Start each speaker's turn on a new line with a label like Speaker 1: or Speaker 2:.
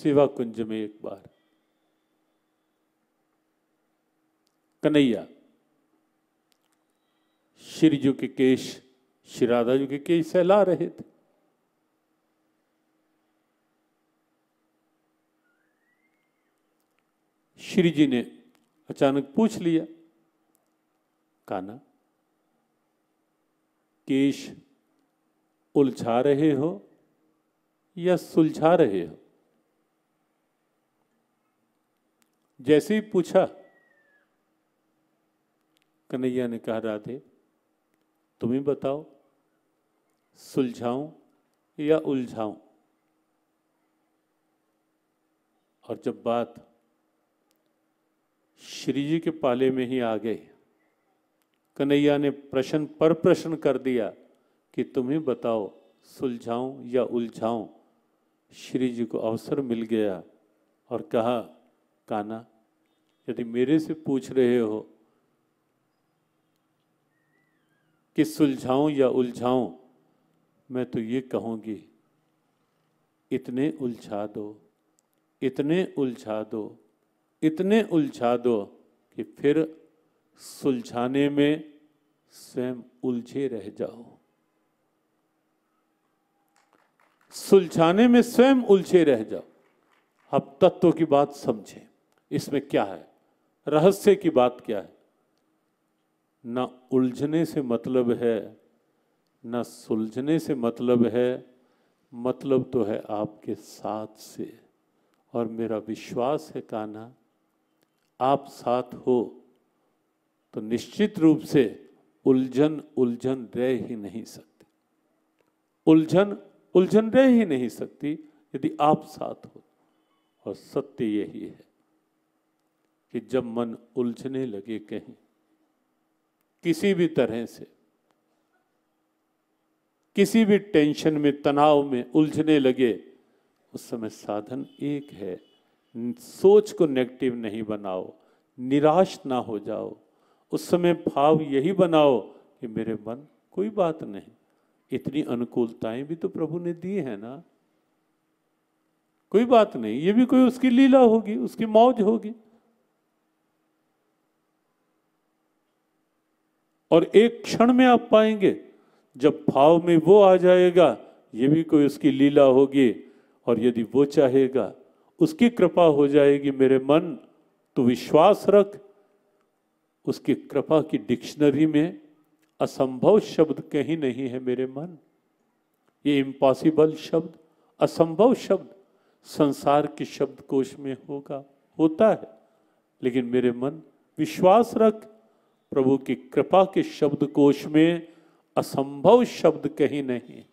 Speaker 1: सेवा कुंज में एक बार कन्हैया श्री जी के केश श्री राधा जी के केश सहला रहे थे श्री जी ने अचानक पूछ लिया काना केश उलझा रहे हो या सुलझा रहे हो जैसे ही पूछा कन्हैया ने कहा राधे तुम ही बताओ सुलझाऊं या उलझाऊं और जब बात श्री जी के पाले में ही आ गई कन्हैया ने प्रश्न पर प्रश्न कर दिया कि तुम ही बताओ सुलझाऊं या उलझाऊं श्री जी को अवसर मिल गया और कहा काना यदि मेरे से पूछ रहे हो कि सुलझाऊं या उलझाऊं मैं तो ये कहूंगी इतने उलझा दो इतने उलझा दो इतने उलझा दो कि फिर सुलझाने में स्वयं उलझे रह जाओ सुलझाने में स्वयं उलझे रह जाओ अब तत्व की बात समझें इसमें क्या है रहस्य की बात क्या है ना उलझने से मतलब है ना सुलझने से मतलब है मतलब तो है आपके साथ से और मेरा विश्वास है काना आप साथ हो तो निश्चित रूप से उलझन उलझन रह ही नहीं सकती उलझन उलझन रह ही नहीं सकती यदि आप साथ हो और सत्य यही है कि जब मन उलझने लगे कहीं किसी भी तरह से किसी भी टेंशन में तनाव में उलझने लगे उस समय साधन एक है सोच को नेगेटिव नहीं बनाओ निराश ना हो जाओ उस समय भाव यही बनाओ कि मेरे मन कोई बात नहीं इतनी अनुकूलताएं भी तो प्रभु ने दी है ना कोई बात नहीं ये भी कोई उसकी लीला होगी उसकी मौज होगी और एक क्षण में आप पाएंगे जब भाव में वो आ जाएगा ये भी कोई उसकी लीला होगी और यदि वो चाहेगा उसकी कृपा हो जाएगी मेरे मन तो विश्वास रख उसकी कृपा की डिक्शनरी में असंभव शब्द कहीं नहीं है मेरे मन ये इम्पॉसिबल शब्द असंभव शब्द संसार के शब्दकोश में होगा होता है लेकिन मेरे मन विश्वास रख प्रभु की कृपा के शब्दकोश में असंभव शब्द कहीं नहीं